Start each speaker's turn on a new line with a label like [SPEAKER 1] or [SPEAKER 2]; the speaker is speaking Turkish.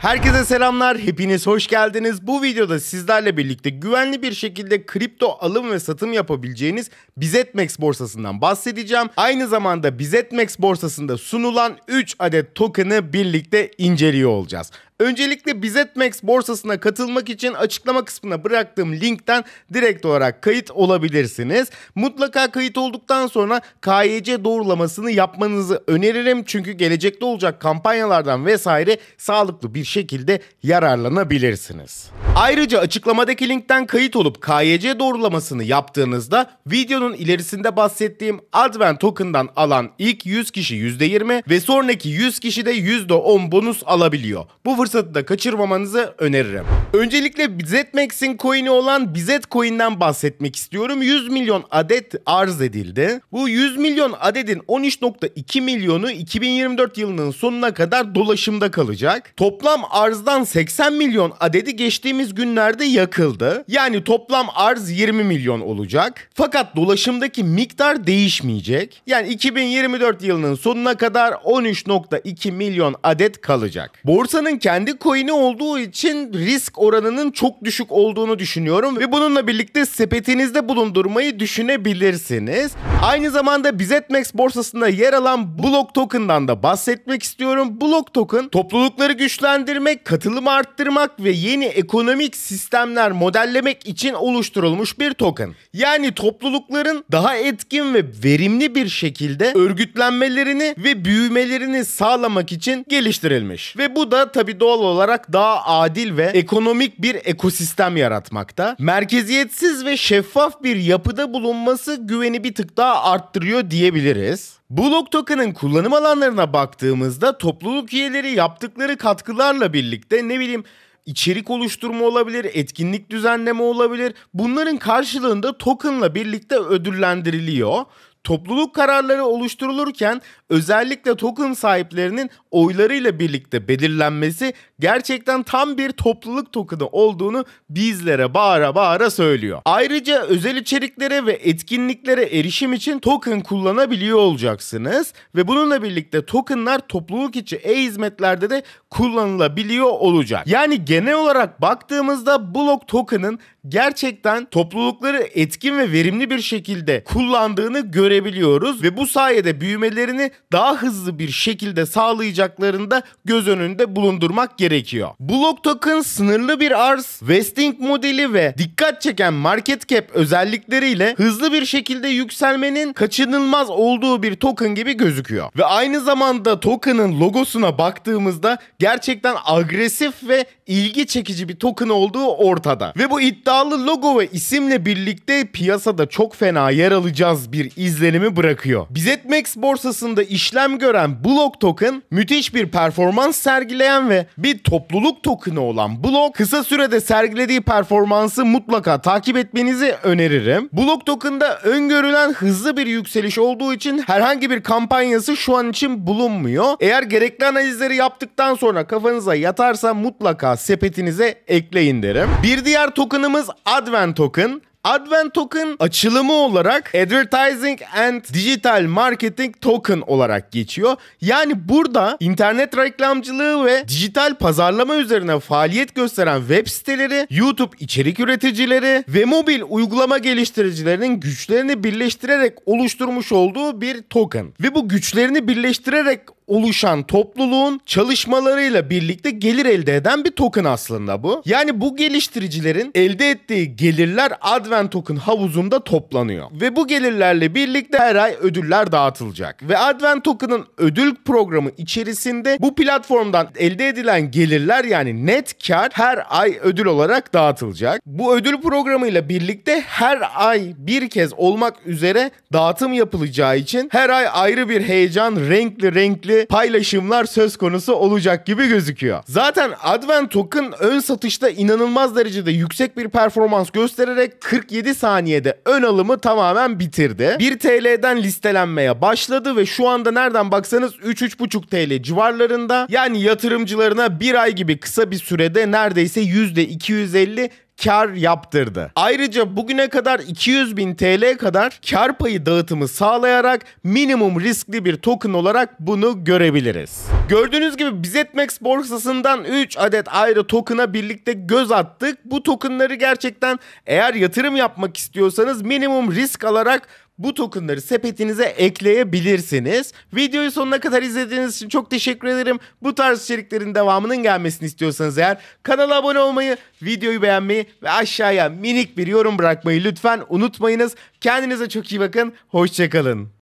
[SPEAKER 1] Herkese selamlar, hepiniz hoş geldiniz. Bu videoda sizlerle birlikte güvenli bir şekilde kripto alım ve satım yapabileceğiniz Bizetmex borsasından bahsedeceğim. Aynı zamanda Bizetmex borsasında sunulan 3 adet token'ı birlikte inceliyor olacağız. Öncelikle Bizetmex borsasına katılmak için açıklama kısmına bıraktığım linkten direkt olarak kayıt olabilirsiniz. Mutlaka kayıt olduktan sonra KYC doğrulamasını yapmanızı öneririm. Çünkü gelecekte olacak kampanyalardan vesaire sağlıklı bir şekilde yararlanabilirsiniz. Ayrıca açıklamadaki linkten kayıt olup KYC doğrulamasını yaptığınızda videonun ilerisinde bahsettiğim Advent Token'dan alan ilk 100 kişi %20 ve sonraki 100 kişi de %10 bonus alabiliyor. Bu fırsatı da kaçırmamanızı öneririm. Öncelikle Bitmex'in coin'i olan Bitcoin'den bahsetmek istiyorum. 100 milyon adet arz edildi. Bu 100 milyon adedin 13.2 milyonu 2024 yılının sonuna kadar dolaşımda kalacak. Toplam arzdan 80 milyon adedi geçtiğimiz geçtiğimiz günlerde yakıldı. Yani toplam arz 20 milyon olacak. Fakat dolaşımdaki miktar değişmeyecek. Yani 2024 yılının sonuna kadar 13.2 milyon adet kalacak. Borsanın kendi coin'i olduğu için risk oranının çok düşük olduğunu düşünüyorum ve bununla birlikte sepetinizde bulundurmayı düşünebilirsiniz. Aynı zamanda Bizetmex borsasında yer alan Block Token'dan da bahsetmek istiyorum. Block Token toplulukları güçlendirmek, katılımı arttırmak ve yeni ekonomik sistemler modellemek için oluşturulmuş bir token. Yani toplulukların daha etkin ve verimli bir şekilde örgütlenmelerini ve büyümelerini sağlamak için geliştirilmiş. Ve bu da tabi doğal olarak daha adil ve ekonomik bir ekosistem yaratmakta. Merkeziyetsiz ve şeffaf bir yapıda bulunması güveni bir tık daha daha arttırıyor diyebiliriz. Block token'ın kullanım alanlarına baktığımızda topluluk üyeleri yaptıkları katkılarla birlikte ne bileyim içerik oluşturma olabilir, etkinlik düzenleme olabilir. Bunların karşılığında token'la birlikte ödüllendiriliyor. Topluluk kararları oluşturulurken özellikle token sahiplerinin oylarıyla birlikte belirlenmesi gerçekten tam bir topluluk tokenı olduğunu bizlere bağıra bağıra söylüyor. Ayrıca özel içeriklere ve etkinliklere erişim için token kullanabiliyor olacaksınız ve bununla birlikte tokenlar topluluk içi e-hizmetlerde de kullanılabiliyor olacak. Yani genel olarak baktığımızda blok token'ın gerçekten toplulukları etkin ve verimli bir şekilde kullandığını görebiliyoruz ve bu sayede büyümelerini daha hızlı bir şekilde sağlayacaklarını da göz önünde bulundurmak gerekiyor. Block token sınırlı bir arz, vesting modeli ve dikkat çeken market cap özellikleriyle hızlı bir şekilde yükselmenin kaçınılmaz olduğu bir token gibi gözüküyor. Ve aynı zamanda token'ın logosuna baktığımızda gerçekten agresif ve ilgi çekici bir token olduğu ortada. Ve bu iddialı logo ve isimle birlikte piyasada çok fena yer alacağız bir izlenimi bırakıyor. Bizetmex borsasında işlem gören Block token müthiş bir performans sergileyen ve bir topluluk tokenı olan Block kısa sürede sergilediği performansı mutlaka takip etmenizi öneririm. Block token'da öngörülen hızlı bir yükseliş olduğu için herhangi bir kampanyası şu an için bulunmuyor. Eğer gerekli analizleri yaptıktan sonra kafanıza yatarsa mutlaka sepetinize ekleyin derim. Bir diğer tokenımız Advent Token. Advent Token açılımı olarak Advertising and Digital Marketing Token olarak geçiyor. Yani burada internet reklamcılığı ve dijital pazarlama üzerine faaliyet gösteren web siteleri, YouTube içerik üreticileri ve mobil uygulama geliştiricilerinin güçlerini birleştirerek oluşturmuş olduğu bir token. Ve bu güçlerini birleştirerek oluşan topluluğun çalışmalarıyla birlikte gelir elde eden bir token aslında bu. Yani bu geliştiricilerin elde ettiği gelirler Advent Token havuzunda toplanıyor. Ve bu gelirlerle birlikte her ay ödüller dağıtılacak. Ve Advent Token'ın ödül programı içerisinde bu platformdan elde edilen gelirler yani net kar her ay ödül olarak dağıtılacak. Bu ödül programıyla birlikte her ay bir kez olmak üzere dağıtım yapılacağı için her ay ayrı bir heyecan, renkli renkli paylaşımlar söz konusu olacak gibi gözüküyor. Zaten Advent Token ön satışta inanılmaz derecede yüksek bir performans göstererek 47 saniyede ön alımı tamamen bitirdi. 1 TL'den listelenmeye başladı ve şu anda nereden baksanız 3-3,5 TL civarlarında. Yani yatırımcılarına bir ay gibi kısa bir sürede neredeyse %250 kar yaptırdı. Ayrıca bugüne kadar 200 bin TL kadar kar payı dağıtımı sağlayarak minimum riskli bir token olarak bunu görebiliriz. Gördüğünüz gibi Bizetmex borsasından 3 adet ayrı token'a birlikte göz attık. Bu tokenları gerçekten eğer yatırım yapmak istiyorsanız minimum risk alarak bu tokenları sepetinize ekleyebilirsiniz. Videoyu sonuna kadar izlediğiniz için çok teşekkür ederim. Bu tarz içeriklerin devamının gelmesini istiyorsanız eğer kanala abone olmayı, videoyu beğenmeyi ve aşağıya minik bir yorum bırakmayı lütfen unutmayınız. Kendinize çok iyi bakın. Hoşçakalın.